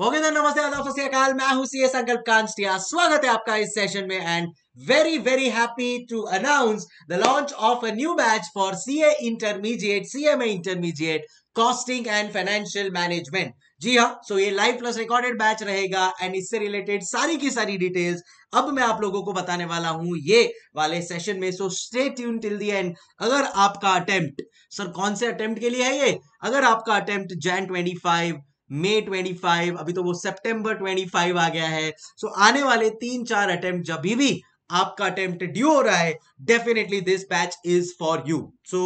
नमस्ते आदाब मैं हूं सीए संकल्प कांस्टिया स्वागत है आपका इस सेशन में and very very happy to announce the launch of a new batch for CA Intermediate, CMA Intermediate, Costing and Financial Management. जी हाँ सो so ये लाइव प्लस रिकॉर्डेड बैच रहेगा एंड इससे रिलेटेड सारी की सारी डिटेल्स अब मैं आप लोगों को बताने वाला हूं ये वाले सेशन में so stay tune till the end अगर आपका अटेम्प्ट सर कौन से अटेम्प्ट के लिए है ये अगर आपका attempt Jan twenty five May 25 अभी तो वो सितंबर 25 आ गया है सो so, आने वाले तीन चार अटेम्प्ट जब भी आपका अटेम्प्ट ड्यू हो रहा है definitely this batch is for you so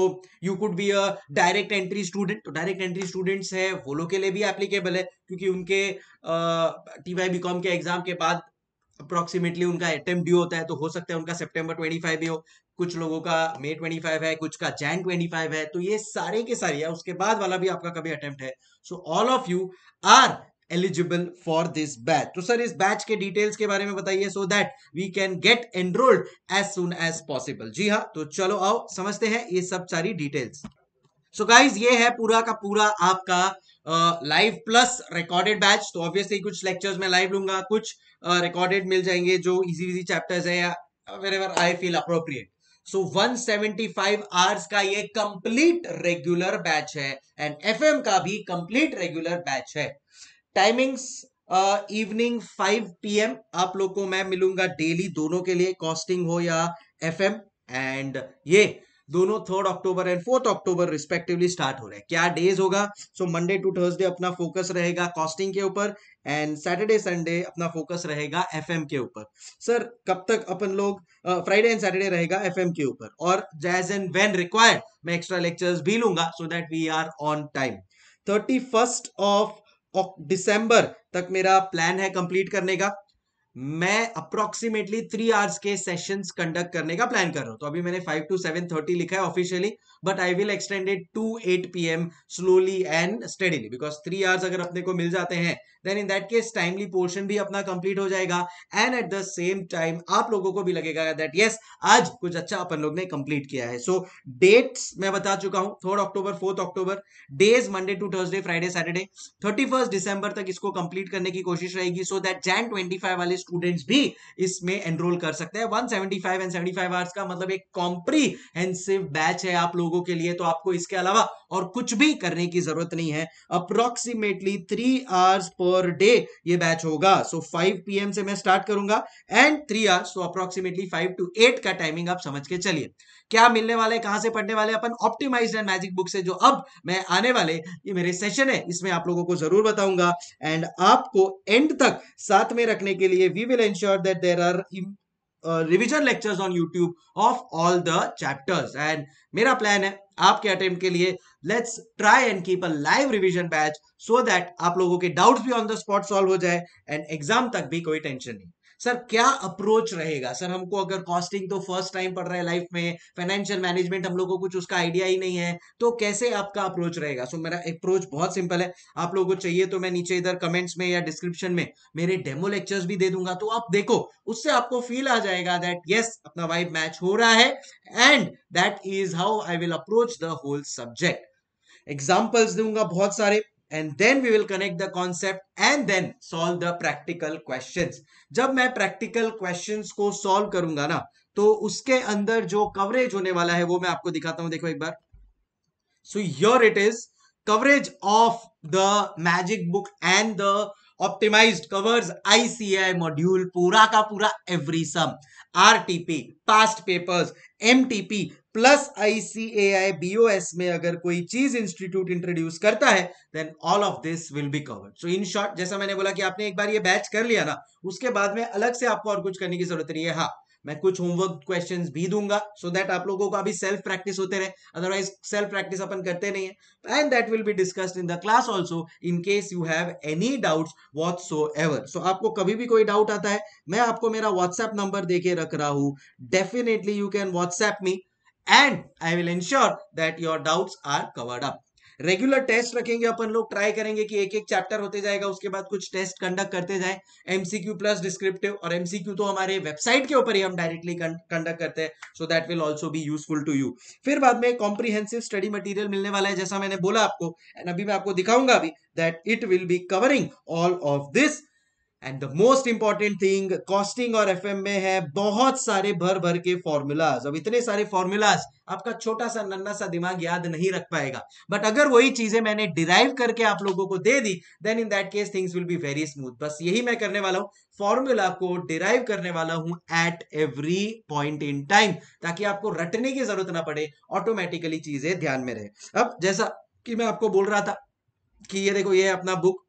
you could be a direct entry student तो डायरेक्ट एंट्री स्टूडेंट्स है वो लोग के लिए भी एप्लीकेबल है क्योंकि उनके टी वाई बी कॉम के एग्जाम के बाद अप्रोक्सीमेटली उनका अटेम्प्ट ड्यू होता है तो हो सकता है उनका सितंबर 25 भी हो कुछ लोगों का मे 25 है कुछ का जैन 25 है तो ये सारे के सारे है उसके बाद वाला भी आपका कभी अटेम्प्ट है so all of you are eligible for this batch तो सर इस बैच के डिटेल्स के बारे में बताइए so that we can get enrolled as soon as possible जी हाँ तो चलो आओ समझते हैं ये सब सारी डिटेल्स सो गाइज ये है पूरा का पूरा आपका लाइव प्लस रिकॉर्डेड बैच तो ऑब्वियसली कुछ लेक्चर्स में लाइव लूंगा कुछ रिकॉर्डेड uh, मिल जाएंगे जो इजी इजी चैप्टर्स है या where I feel appropriate so so, 175 hours का ये कंप्लीट रेगुलर बैच है एंड एफएम का भी कंप्लीट रेगुलर बैच है टाइमिंग्स इवनिंग 5 पीएम आप लोग को मैं मिलूंगा डेली दोनों के लिए कॉस्टिंग हो या एफएम एंड ये दोनों third October and fourth October respectively start हो रहे हैं क्या डेज होगा सो मंडे टू थर्सडे अपना फोकस रहेगा कॉस्टिंग के ऊपर एंड सैटरडे संडे अपना फोकस रहेगा एफ के ऊपर सर कब तक अपन लोग फ्राइडे एंड सैटरडे रहेगा एफ के ऊपर और जैज एंड वेन रिक्वायर्ड मैं एक्स्ट्रा लेक्चर्स भी लूंगा so that we are on time thirty first of December तक मेरा प्लान है कंप्लीट करने का मैं अप्रोक्सीमेटली थ्री आवर्स के सेशंस कंडक्ट करने का प्लान कर रहा हूं तो अभी मैंने फाइव टू सेवन थर्टी लिखा है officially but I will extend it to eight P M slowly and steadily because three hours अगर अपने को मिल जाते हैं then in that case timely portion भी अपना कंप्लीट हो जाएगा and at the same time आप लोगों को भी लगेगा दैट यस yes, आज कुछ अच्छा अपन लोग ने कंप्लीट किया है सो so, डेट्स मैं बता चुका हूं third October fourth October days Monday to Thursday Friday Saturday thirty first दिसंबर तक इसको कंप्लीट करने की कोशिश रहेगी so that Jan twenty five वाले स्टूडेंट्स भी इसमें एनरोल कर सकते हैं 175 एंड 75 आवर्स का मतलब एक कॉम्प्रीहेंसिव बैच है आप लोगों के लिए तो आपको इसके अलावा और कुछ भी करने की जरूरत नहीं है approximately three hours per day ये बैच होगा सो फाइव पी से मैं स्टार्ट करूंगा and three hours so approximately five to eight का टाइमिंग आप समझ के चलिए क्या मिलने वाले है कहां से पढ़ने वाले अपन ऑप्टिमाइज एंड मैजिक बुक से जो अब मैं आने वाले ये मेरे सेशन है इसमें आप लोगों को जरूर बताऊंगा एंड आपको एंड तक साथ में रखने के लिए we will ensure that there are revision lectures on YouTube of all the chapters and मेरा प्लान है आपके अटेम्प्ट के लिए let's try and keep a live revision batch so that आप लोगों के डाउट्स भी ऑन द स्पॉट सॉल्व हो जाए एंड एग्जाम तक भी कोई टेंशन नहीं सर क्या अप्रोच रहेगा सर हमको अगर कॉस्टिंग तो फर्स्ट टाइम पढ़ रहा है लाइफ में फाइनेंशियल मैनेजमेंट हम लोगों को कुछ उसका आइडिया ही नहीं है तो कैसे आपका अप्रोच रहेगा सो so, मेरा अप्रोच बहुत सिंपल है आप लोगों को चाहिए तो मैं नीचे इधर कमेंट्स में या डिस्क्रिप्शन में मेरे डेमो लेक्चर्स भी दे दूंगा तो आप देखो उससे आपको फील आ जाएगा दैट यस अपना वाइब मैच हो रहा है and that is how I will approach the whole subject examples दूंगा बहुत सारे and then we will connect the concept and then solve the practical questions जब मैं प्रैक्टिकल क्वेश्चंस को सॉल्व करूंगा ना तो उसके अंदर जो कवरेज होने वाला है वो मैं आपको दिखाता हूं देखो एक बार so your it is coverage of the magic book and the optimized covers ICI module पूरा का पूरा every sum RTP past papers MTP plus ICAI BOS में अगर कोई चीज इंस्टीट्यूट इंट्रोड्यूस करता है then all of this will be covered so in short जैसा मैंने बोला कि आपने एक बार ये बैच कर लिया ना उसके बाद में अलग से आपको और कुछ करने की जरूरत नहीं है हाँ मैं कुछ होमवर्क क्वेश्चंस भी दूंगा सो so दैट आप लोगों का अभी सेल्फ प्रैक्टिस होते रहे अदरवाइज सेल्फ प्रैक्टिस अपन करते नहीं है and that will be discussed in the class also in case you have any doubts whatsoever so आपको कभी भी कोई डाउट आता है मैं आपको मेरा व्हाट्सएप नंबर देके रख रहा हूं definitely you can WhatsApp me and I will ensure that your doubts are covered up regular test रखेंगे अपन लोग ट्राई करेंगे कि एक एक चैप्टर होते जाएगा उसके बाद कुछ टेस्ट कंडक्ट करते जाए एमसीक्यू प्लस डिस्क्रिप्टिव और एमसीक्यू तो हमारे वेबसाइट के ऊपर ही हम डायरेक्टली कंडक्ट करते हैं so that will also be useful to you फिर बाद में कॉम्प्रीहेंसिव स्टडी मटीरियल मिलने वाला है जैसा मैंने बोला आपको एंड अभी मैं आपको दिखाऊंगा अभी that it will be covering all of this and the most important thing costing और एफ में है बहुत सारे भर भर के फॉर्मूलाज अब इतने सारे फॉर्मूलाज आपका छोटा सा नन्ना सा दिमाग याद नहीं रख पाएगा बट अगर वही चीजें मैंने डिराइव करके आप लोगों को दे दी then in that case things will be very smooth बस यही मैं करने वाला हूँ फॉर्मूला को डिराइव करने वाला हूं at every point in time ताकि आपको रटने की जरूरत ना पड़े ऑटोमेटिकली चीजें ध्यान में रहे अब जैसा कि मैं आपको बोल रहा था कि ये देखो ये अपना बुक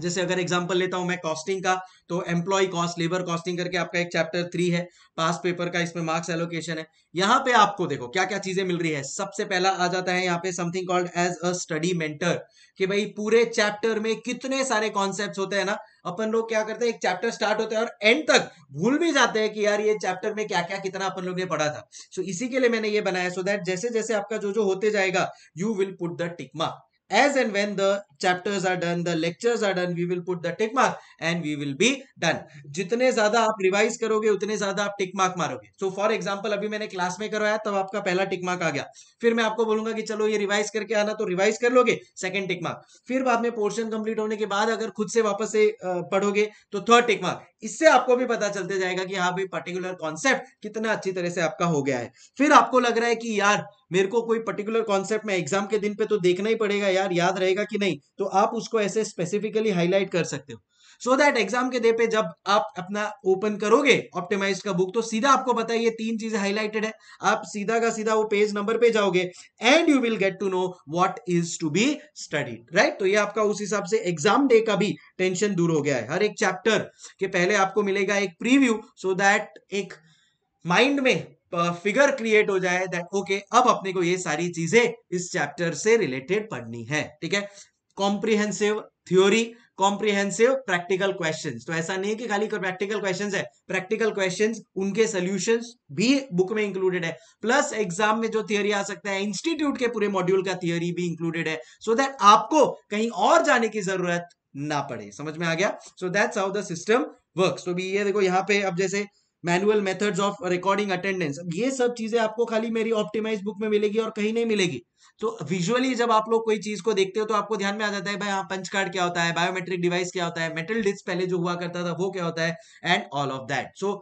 जैसे अगर एग्जांपल लेता हूं मैं कॉस्टिंग का तो एम्प्लॉय कॉस्ट लेबर कॉस्टिंग करके आपका एक चैप्टर थ्री है पास पेपर का इसमें मार्क्स एलोकेशन है यहाँ पे आपको देखो क्या क्या चीजें मिल रही है सबसे पहला आ जाता है यहाँ पे something called as a study mentor कि भाई पूरे चैप्टर में कितने सारे कॉन्सेप्ट होते हैं ना अपन लोग क्या करते हैं एक चैप्टर स्टार्ट होता है और एंड तक भूल भी जाते हैं कि यार ये चैप्टर में क्या क्या कितना अपन लोग ने पढ़ा था सो so, इसी के लिए मैंने ये बनाया सो so दैट जैसे जैसे आपका जो जो होते जाएगा you will put the tick mark as and when the chapters are done the lectures are done we will put the tick mark and we will be done जितने ज्यादा आप रिवाइज करोगे उतने ज्यादा आप टिक मार्क मारोगे सो फॉर एग्जांपल अभी मैंने क्लास में करवाया तब आपका पहला टिक मार्क आ गया फिर मैं आपको बोलूंगा कि चलो ये रिवाइज करके आना तो रिवाइज कर लोगे सेकंड टिक मार्क फिर बाद में पोर्शन कंप्लीट होने के बाद अगर खुद से वापस से पढ़ोगे तो थर्ड टिक मार्क इससे आपको भी पता चलते जाएगा कि हाँ भाई पर्टिकुलर कॉन्सेप्ट कितना अच्छी तरह से आपका हो गया है फिर आपको लग रहा है कि यार मेरे को कोई पर्टिकुलर कॉन्सेप्ट में एग्जाम के दिन पे तो देखना ही पड़ेगा यार याद रहेगा कि नहीं तो आप उसको ऐसे स्पेसिफिकली हाईलाइट कर सकते हो सो दैट एग्जाम के डे पे जब आप अपना ओपन करोगे ऑप्टिमाइज का बुक तो सीधा आपको पता है ये तीन चीजें हाईलाइटेड है आप सीधा का सीधा वो पेज नंबर पे जाओगे and you will get to know what is to be studied right तो ये आपका उस हिसाब से एग्जाम डे का भी टेंशन दूर हो गया है हर एक चैप्टर के पहले आपको मिलेगा एक प्रीव्यू सो दैट एक माइंड में फिगर क्रिएट हो जाए दैट ओके okay, अब अपने को ये सारी चीजें इस चैप्टर से रिलेटेड पढ़नी है ठीक है comprehensive theory comprehensive practical questions तो ऐसा नहीं है कि खाली प्रैक्टिकल क्वेश्चंस है प्रैक्टिकल क्वेश्चंस उनके सॉल्यूशंस भी बुक में इंक्लूडेड है प्लस एग्जाम में जो थियोरी आ सकता है इंस्टीट्यूट के पूरे मॉड्यूल का थियोरी भी इंक्लूडेड है सो so दैट आपको कहीं और जाने की जरूरत ना पड़े समझ में आ गया so that's how the system work तो भी ये देखो यहाँ पे अब जैसे manual methods of recording attendance ये सब चीजें आपको खाली मेरी ऑप्टिमाइज बुक में मिलेगी और कहीं नहीं मिलेगी तो विजुअली जब आप लोग कोई चीज को देखते हो तो आपको ध्यान में आ जाता है भाई हाँ पंच कार्ड क्या होता है बायोमेट्रिक डिवाइस क्या होता है मेटल डिस्क पहले जो हुआ करता था वो क्या होता है and all of that so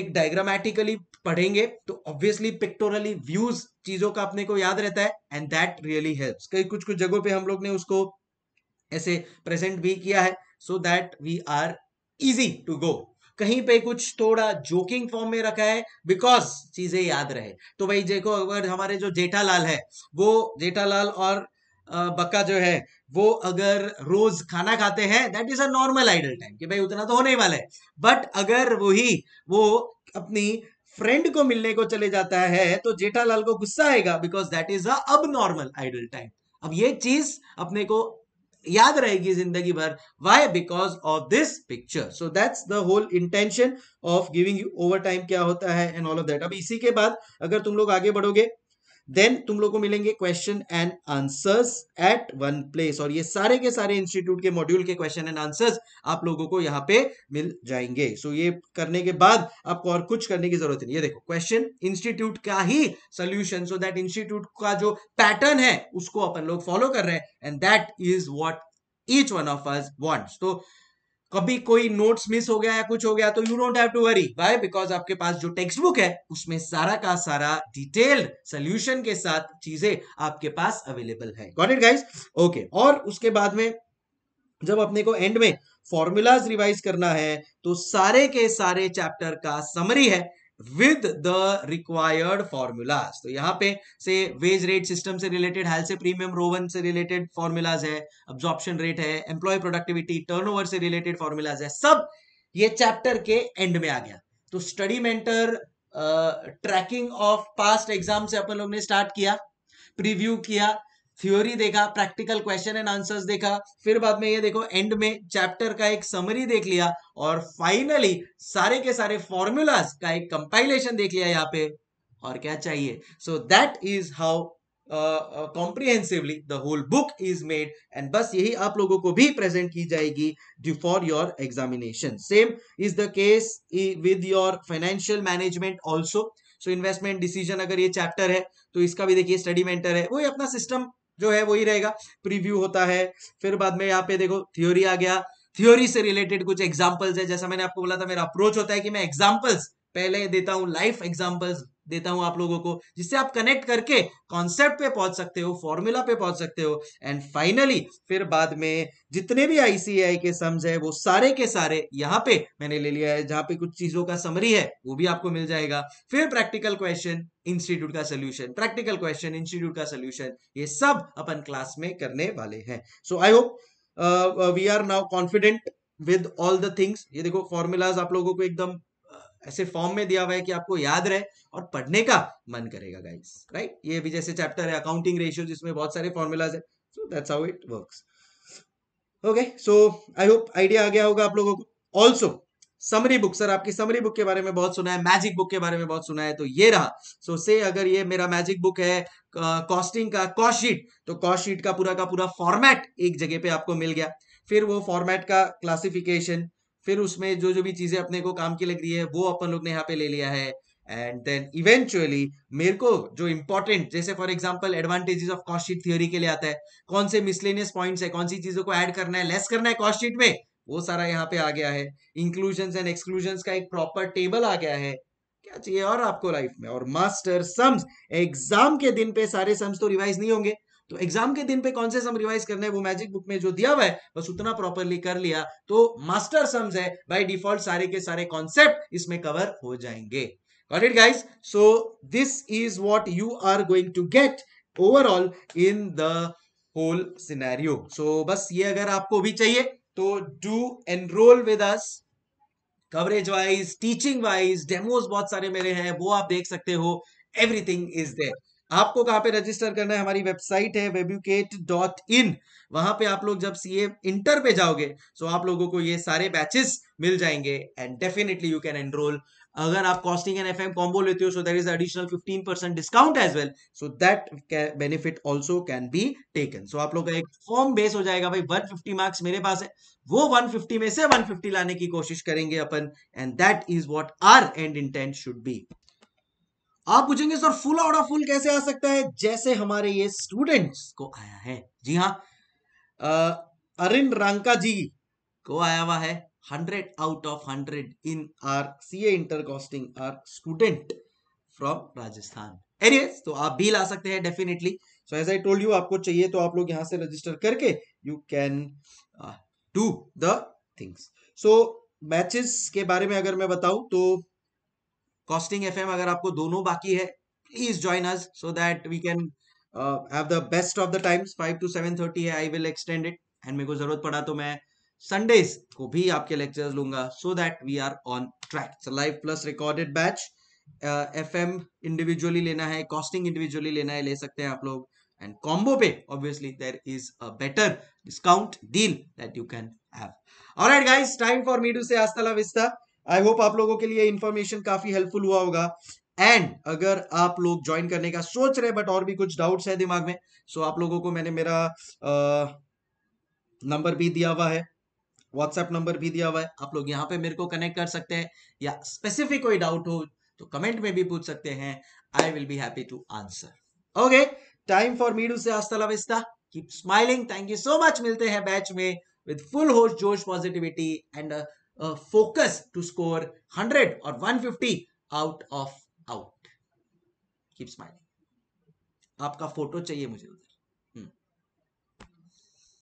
एक डायग्रामेटिकली पढ़ेंगे तो ऑब्वियसली पिक्टोरली व्यूज चीजों का अपने को याद रहता है एंड दैट रियली हेल्प्स कई कुछ कुछ जगहों पे हम लोग ने उसको ऐसे प्रेजेंट भी किया है so that we are easy to go कहीं पे कुछ थोड़ा जोकिंग फॉर्म में रखा है बिकॉज चीजें याद रहे तो भाई देखो अगर हमारे जो जेठालाल है वो जेठालाल और बक्का जो है वो अगर रोज खाना खाते हैं that is a normal idle time कि भाई उतना तो होने वाला है बट अगर वही वो अपनी फ्रेंड को मिलने को चले जाता है तो जेठालाल को गुस्सा आएगा because that is abnormal idle time अब ये चीज अपने को याद रहेगी जिंदगी भर why because of this picture so that's the whole intention of giving you overtime क्या होता है एंड ऑल ऑफ दैट अब इसी के बाद अगर तुम लोग आगे बढ़ोगे देन तुम लोग को मिलेंगे question and answers at one place और ये सारे के सारे इंस्टीट्यूट के मॉड्यूल के क्वेश्चन एंड आंसर्स आप लोगों को यहाँ पे मिल जाएंगे सो so, ये करने के बाद आपको और कुछ करने की जरूरत नहीं ये देखो क्वेश्चन इंस्टीट्यूट का ही सोल्यूशन सो दैट इंस्टीट्यूट का जो पैटर्न है उसको अपन लोग फॉलो कर रहे हैं and that is what each one of us wants तो कभी कोई नोट्स मिस हो गया या कुछ हो गया तो you don't have to worry by because आपके पास जो टेक्स्ट बुक है उसमें सारा का सारा डिटेल्ड सोल्यूशन के साथ चीजें आपके पास अवेलेबल है गॉट इट गाइस ओके और उसके बाद में जब अपने को एंड में फॉर्मूलाज रिवाइज करना है तो सारे के सारे चैप्टर का समरी है विद द रिक्वायर्ड फॉर्मूलाज तो यहाँ पे से वेज रेट सिस्टम से related Halsey premium Rowan से रिलेटेड फॉर्मूलाज है अब्जॉर्प्शन रेट है एम्प्लॉय प्रोडक्टिविटी टर्नओवर से रिलेटेड फॉर्मूलाज है सब ये चैप्टर के एंड में आ गया तो study mentor tracking of past exam से अपन लोग ने स्टार्ट किया प्रीव्यू किया थ्योरी देखा प्रैक्टिकल क्वेश्चन एंड आंसर्स देखा फिर बाद में ये देखो एंड में चैप्टर का एक समरी देख लिया और फाइनली सारे के सारे फॉर्मूलाज का एक कंपाइलेशन देख लिया यहाँ पे और क्या चाहिए so that is how comprehensively the whole book is made and बस यही आप लोगों को भी प्रेजेंट की जाएगी for your examination same is the case with your financial management also so investment decision अगर ये चैप्टर है तो इसका भी देखिए स्टडी मेंटर है वही अपना सिस्टम जो है वही रहेगा प्रीव्यू होता है फिर बाद में यहाँ पे देखो थ्योरी आ गया थ्योरी से रिलेटेड कुछ एग्जाम्पल्स है जैसा मैंने आपको बोला था मेरा अप्रोच होता है कि मैं एग्जाम्पल्स पहले देता हूँ लाइफ एग्जाम्पल्स देता हूं आप लोगों को जिससे आप कनेक्ट करके कॉन्सेप्ट पे पहुंच सकते हो फॉर्मूला पे पहुंच सकते हो एंड फाइनली फिर बाद में जितने भी आईसीआई के सम्स है वो सारे के सारे यहाँ पे मैंने ले लिया है जहां पे कुछ चीजों का समरी है वो भी आपको मिल जाएगा फिर प्रैक्टिकल क्वेश्चन इंस्टीट्यूट का सोल्यूशन प्रैक्टिकल क्वेश्चन इंस्टीट्यूट का सोल्यूशन ये सब अपन क्लास में करने वाले हैं so I hope we are now confident with all the things ये देखो फॉर्मूलाज आप लोगों को एकदम ऐसे फॉर्म में दिया हुआ है कि आपको याद रहे और पढ़ने का मन करेगा गाइस राइट ये भी जैसे चैप्टर है अकाउंटिंग रेशियो जिसमें बहुत सारे फॉर्मूलाज है so that's how it works okay so I hope idea आ गया होगा आप लोगों को ऑल्सो समरी बुक सर आपकी समरी बुक के बारे में बहुत सुना है मैजिक बुक के बारे में बहुत सुना है तो ये रहा सो so, से अगर ये मेरा मैजिक बुक है कॉस्टिंग का कॉस्टशीट तो कॉस्टशीट का पूरा का पूरा फॉर्मेट एक जगह पे आपको मिल गया फिर वो फॉर्मेट का क्लासिफिकेशन फिर उसमें जो जो भी चीजें अपने को काम की लग रही है वो अपन लोग ने यहाँ पे ले लिया है एंड देन इवेंचुअली मेरे को जो इंपॉर्टेंट जैसे for example advantages of cost sheet theory के लिए आता है कौन से मिसलेनियस पॉइंट्स है कौन सी चीजों को ऐड करना है लेस करना है कॉस्ट शीट में वो सारा यहाँ पे आ गया है इंक्लूजन एंड एक्सक्लूजन का एक प्रॉपर टेबल आ गया है क्या चाहिए और आपको लाइफ में और मास्टर सम्स एग्जाम के दिन पे सारे सम्स तो रिवाइज नहीं होंगे तो एग्जाम के दिन पे कौन से सम रिवाइज करने हैं वो मैजिक बुक में जो दिया हुआ है बस उतना प्रॉपरली कर लिया तो मास्टर सम्स है बाय डिफॉल्ट सारे के सारे कॉन्सेप्ट इसमें कवर हो जाएंगे got it guys so this is what you are going to get overall in the whole scenario so बस ये अगर आपको भी चाहिए तो do enrol with us coverage wise teaching wise demos बहुत सारे मेरे हैं वो आप देख सकते हो एवरीथिंग इज देयर आपको कहाँ पे रजिस्टर करना है हमारी वेबसाइट है वेब्यूकेट डॉट इन वहां पे आप लोग जब सीए इंटर पे जाओगे सो आप लोगों को ये सारे बैचेस मिल जाएंगे and definitely you can enrol अगर आप कॉस्टिंग एंड एफएम कॉम्बो लेते हो so that is additional 15 percent discount as well so that benefit also can be taken so आप लोग का एक फॉर्म बेस हो जाएगा भाई 150 मार्क्स मेरे पास है वो 150 में से 150 लाने की कोशिश करेंगे अपन and that is what our end intent should be आप पूछेंगे sir full out of full कैसे आ सकता है जैसे हमारे ये स्टूडेंट्स को आया है जी हाँ अरिन रंका जी को आया हुआ है hundred out of hundred in our C A costing our student from Rajasthan areas तो आप भी ला सकते हैं definitely so as I told you आपको चाहिए तो आप लोग यहां से रजिस्टर करके you can do the things so matches के बारे में अगर मैं बताऊं तो कॉस्टिंग एफ अगर आपको दोनों बाकी है please join us so that we can have the best of the times five to seven thirty है आई विल एक्सटेंड इट एंड मेरे को जरूरत पड़ा तो मैं संडेज को भी आपके लेक्चर्स लूंगा so that we are on track live plus recorded batch F M individually लेना है कॉस्टिंग इंडिविजुअली लेना है ले सकते हैं आप लोग एंड कॉम्बो पे obviously there is a better discount deal that you can have alright guys time for me to say आस्ता ला विस्ता आई होप आप लोगों के लिए इन्फॉर्मेशन काफी हेल्पफुल हुआ होगा एंड अगर आप लोग ज्वाइन करने का सोच रहे बट और भी कुछ डाउट्स है दिमाग में सो so आप लोगों को मैंने मेरा नंबर भी दिया हुआ है व्हाट्सएप नंबर भी दिया हुआ है आप लोग यहाँ पे मेरे को कनेक्ट कर सकते हैं या स्पेसिफिक कोई डाउट हो तो कमेंट में भी पूछ सकते हैं I will be happy to answer okay time for me to say हस्ता keep smiling thank you so much मिलते हैं बैच में विद फुल होश जोश positivity and uh, focus to score 100 or 150 out of out keep smiling आपका photo चाहिए मुझे उधर